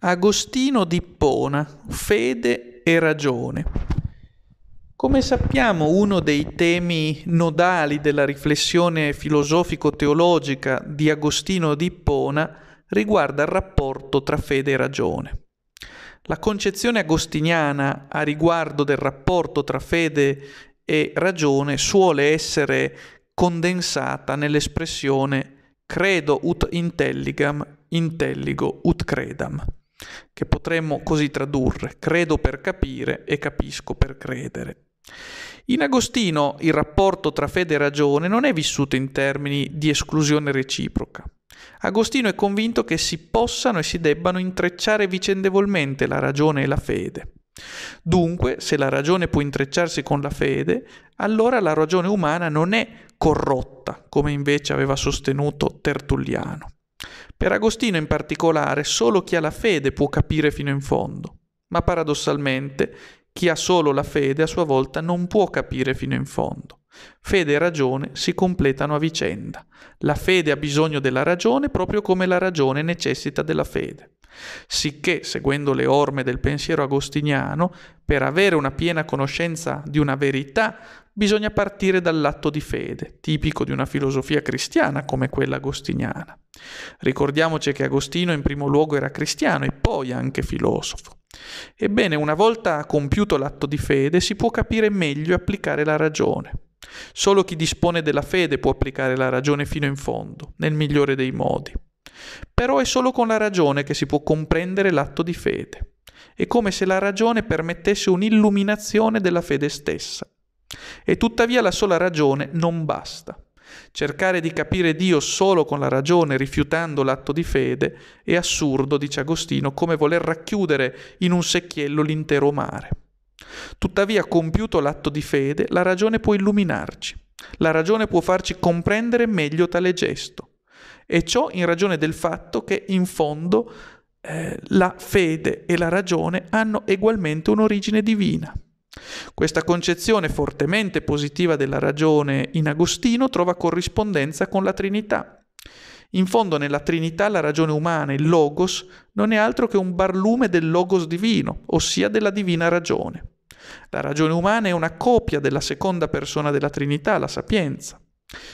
Agostino di d'Ippona, fede e ragione. Come sappiamo, uno dei temi nodali della riflessione filosofico-teologica di Agostino di d'Ippona riguarda il rapporto tra fede e ragione. La concezione agostiniana a riguardo del rapporto tra fede e ragione suole essere condensata nell'espressione credo ut intelligam, intelligo ut credam che potremmo così tradurre credo per capire e capisco per credere. In Agostino il rapporto tra fede e ragione non è vissuto in termini di esclusione reciproca. Agostino è convinto che si possano e si debbano intrecciare vicendevolmente la ragione e la fede. Dunque, se la ragione può intrecciarsi con la fede, allora la ragione umana non è corrotta, come invece aveva sostenuto Tertulliano. Per Agostino in particolare solo chi ha la fede può capire fino in fondo, ma paradossalmente chi ha solo la fede a sua volta non può capire fino in fondo. Fede e ragione si completano a vicenda. La fede ha bisogno della ragione proprio come la ragione necessita della fede sicché, seguendo le orme del pensiero agostiniano, per avere una piena conoscenza di una verità bisogna partire dall'atto di fede, tipico di una filosofia cristiana come quella agostiniana. Ricordiamoci che Agostino in primo luogo era cristiano e poi anche filosofo. Ebbene, una volta compiuto l'atto di fede si può capire meglio e applicare la ragione. Solo chi dispone della fede può applicare la ragione fino in fondo, nel migliore dei modi. Però è solo con la ragione che si può comprendere l'atto di fede. È come se la ragione permettesse un'illuminazione della fede stessa. E tuttavia la sola ragione non basta. Cercare di capire Dio solo con la ragione, rifiutando l'atto di fede, è assurdo, dice Agostino, come voler racchiudere in un secchiello l'intero mare. Tuttavia, compiuto l'atto di fede, la ragione può illuminarci. La ragione può farci comprendere meglio tale gesto e ciò in ragione del fatto che in fondo eh, la fede e la ragione hanno egualmente un'origine divina. Questa concezione fortemente positiva della ragione in Agostino trova corrispondenza con la Trinità. In fondo nella Trinità la ragione umana, il Logos, non è altro che un barlume del Logos divino, ossia della divina ragione. La ragione umana è una copia della seconda persona della Trinità, la sapienza.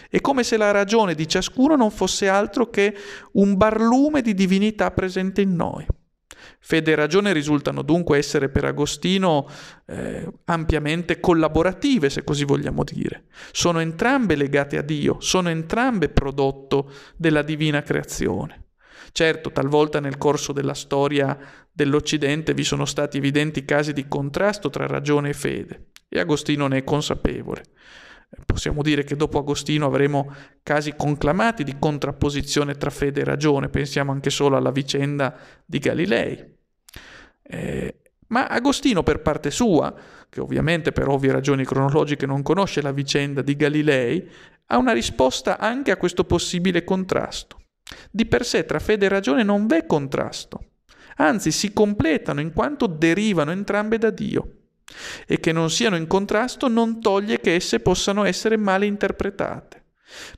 È come se la ragione di ciascuno non fosse altro che un barlume di divinità presente in noi. Fede e ragione risultano dunque essere per Agostino eh, ampiamente collaborative, se così vogliamo dire. Sono entrambe legate a Dio, sono entrambe prodotto della divina creazione. Certo, talvolta nel corso della storia dell'Occidente vi sono stati evidenti casi di contrasto tra ragione e fede, e Agostino ne è consapevole. Possiamo dire che dopo Agostino avremo casi conclamati di contrapposizione tra fede e ragione, pensiamo anche solo alla vicenda di Galilei. Eh, ma Agostino per parte sua, che ovviamente per ovvie ragioni cronologiche non conosce la vicenda di Galilei, ha una risposta anche a questo possibile contrasto. Di per sé tra fede e ragione non v'è contrasto, anzi si completano in quanto derivano entrambe da Dio e che non siano in contrasto non toglie che esse possano essere male interpretate.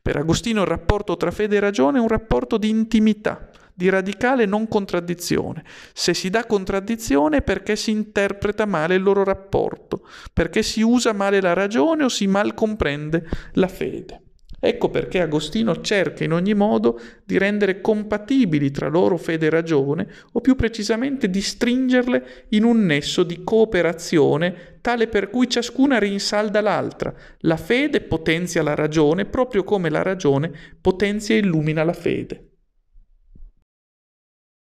Per Agostino il rapporto tra fede e ragione è un rapporto di intimità, di radicale non contraddizione. Se si dà contraddizione è perché si interpreta male il loro rapporto, perché si usa male la ragione o si mal comprende la fede. Ecco perché Agostino cerca in ogni modo di rendere compatibili tra loro fede e ragione, o più precisamente di stringerle in un nesso di cooperazione tale per cui ciascuna rinsalda l'altra. La fede potenzia la ragione proprio come la ragione potenzia e illumina la fede.